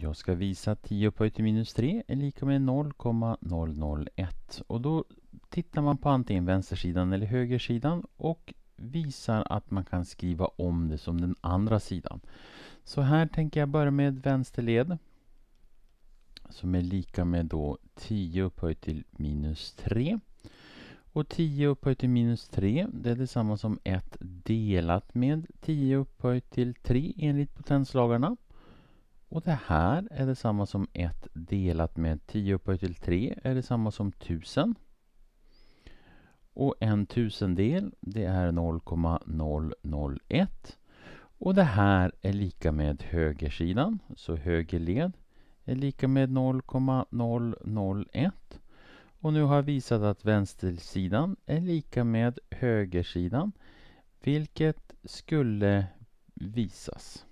Jag ska visa att 10 upphöjt till minus 3 är lika med 0,001. Och då tittar man på antingen vänstersidan eller högersidan och visar att man kan skriva om det som den andra sidan. Så här tänker jag börja med vänsterled som är lika med då 10 upphöjt till minus 3. Och 10 upphöjt till minus 3 det är detsamma som 1 delat med 10 upphöjt till 3 enligt potenslagarna. Och det här är detsamma som 1 delat med 10 upphöjt till 3 är detsamma som 1000. Och en tusendel, det är 0,001. Och det här är lika med högersidan, så höger led är lika med 0,001. Och nu har jag visat att vänstersidan är lika med högersidan, vilket skulle visas.